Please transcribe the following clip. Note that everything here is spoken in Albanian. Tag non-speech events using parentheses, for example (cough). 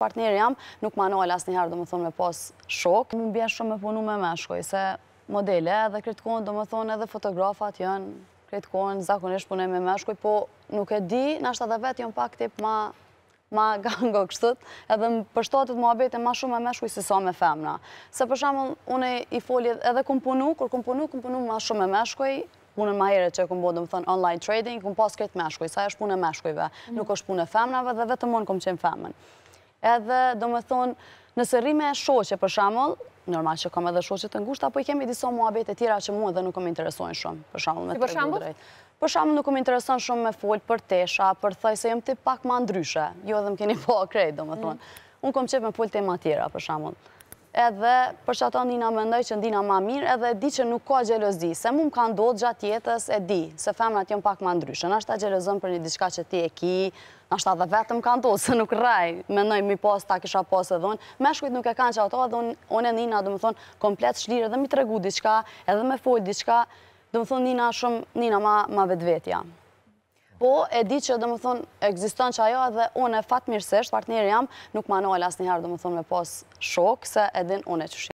partneri jam, nuk ma nalë asë njëherë, do më thonë, me pas shok. Më bjen shumë me punu me me shkoj, se modele dhe kritikon, do më thonë, edhe fotografat jënë kritikon, zakonisht punë me me shkoj, po nuk e di, nështë edhe vetë jënë pak tip ma ma (laughs) gango kështët, edhe më pështotit më abete ma shumë me me shkuj si sa me femna. Se përshamë, une i folje edhe këm punu, kur këm punu, këm punu ma shumë me me shkuj, punën ma here që këm bodë, më thënë, online trading, këm pas kretë me shkuj, sa e shpune me shkujve, mm. nuk është punë e femnave, dhe vetëm unë këm qenë femën edhe do me thonë, nëse rime e shoqe për shamull, normal që kam edhe shoqe të ngushta, po i kemi diso mua bete tjera që mua edhe nuk me interesojnë shumë për shamull me të regu drejtë. Për shamë nuk më intereson shumë me folë për tesha, për thaj se jëmë të pak ma ndryshe. Jo edhe më keni po akrejt, do më mm. thonë. Unë kom qepë me folë tema tjera, për shamë edhe përshaton më ndoj që ndina ma mirë edhe di që nuk ka gjelozdi, se mu më ka ndodhë gjatë jetës e di, se femrat jënë pak ma ndryshë, nështë ta gjelozëm për një diçka që ti e ki, nështë ta dhe vetëm ka ndodhë, (laughs) se nuk raj, ndoj mi pas, ta kisha pas edhe unë, me shkujt nuk e kanë që ato, edhe unë e nina, dhe më thonë, komplet shlirë edhe mi tregu diçka, edhe me folë diçka, dhe më thonë, nina shumë, nina ma vetë vetja. Po, e di që dhe më thonë, egziston që ajo edhe unë e fatë mirësisht, partneri jam, nuk ma asë las njëherë dhe më thonë me posë shokë, se edhin unë e që